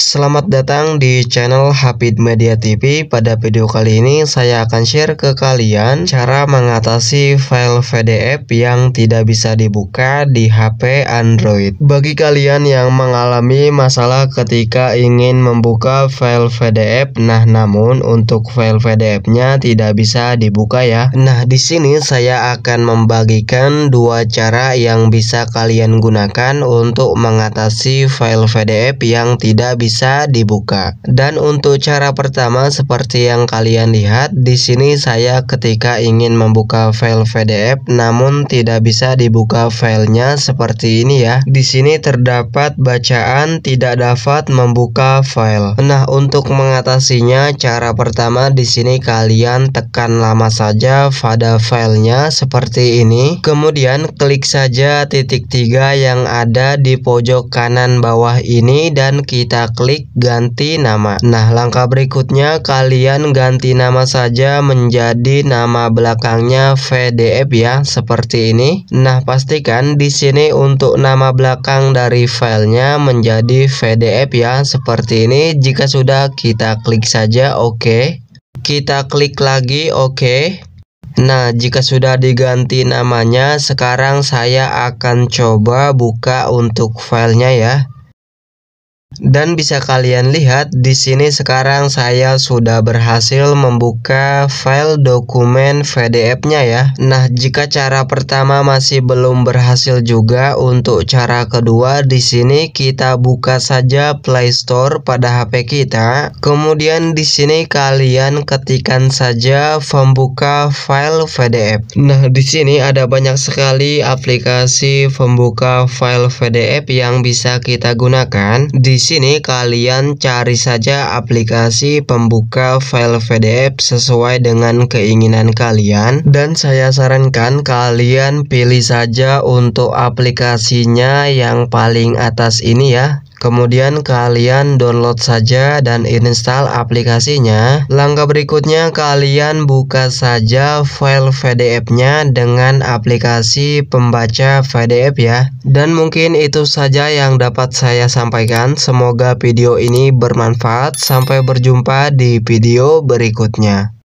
Selamat datang di channel Hafid Media TV. Pada video kali ini saya akan share ke kalian cara mengatasi file PDF yang tidak bisa dibuka di HP Android. Bagi kalian yang mengalami masalah ketika ingin membuka file PDF, nah namun untuk file PDF-nya tidak bisa dibuka ya. Nah, di sini saya akan membagikan dua cara yang bisa kalian gunakan untuk mengatasi file PDF yang tidak bisa bisa dibuka. Dan untuk cara pertama seperti yang kalian lihat di sini saya ketika ingin membuka file PDF namun tidak bisa dibuka filenya seperti ini ya. Di sini terdapat bacaan tidak dapat membuka file. Nah, untuk mengatasinya cara pertama di sini kalian tekan lama saja pada filenya seperti ini. Kemudian klik saja titik tiga yang ada di pojok kanan bawah ini dan kita klik ganti nama. Nah, langkah berikutnya kalian ganti nama saja menjadi nama belakangnya VDF ya, seperti ini. Nah, pastikan di sini untuk nama belakang dari filenya menjadi VDF ya, seperti ini. Jika sudah kita klik saja oke. Okay. Kita klik lagi oke. Okay. Nah, jika sudah diganti namanya, sekarang saya akan coba buka untuk filenya ya. Dan bisa kalian lihat di sini sekarang saya sudah berhasil membuka file dokumen PDF-nya ya. Nah, jika cara pertama masih belum berhasil juga, untuk cara kedua di sini kita buka saja Play Store pada HP kita. Kemudian di sini kalian ketikan saja pembuka file PDF. Nah, di sini ada banyak sekali aplikasi pembuka file PDF yang bisa kita gunakan. Di sini kalian cari saja aplikasi pembuka file PDF sesuai dengan keinginan kalian dan saya sarankan kalian pilih saja untuk aplikasinya yang paling atas ini ya Kemudian kalian download saja dan install aplikasinya. Langkah berikutnya kalian buka saja file PDF-nya dengan aplikasi pembaca PDF ya. Dan mungkin itu saja yang dapat saya sampaikan. Semoga video ini bermanfaat. Sampai berjumpa di video berikutnya.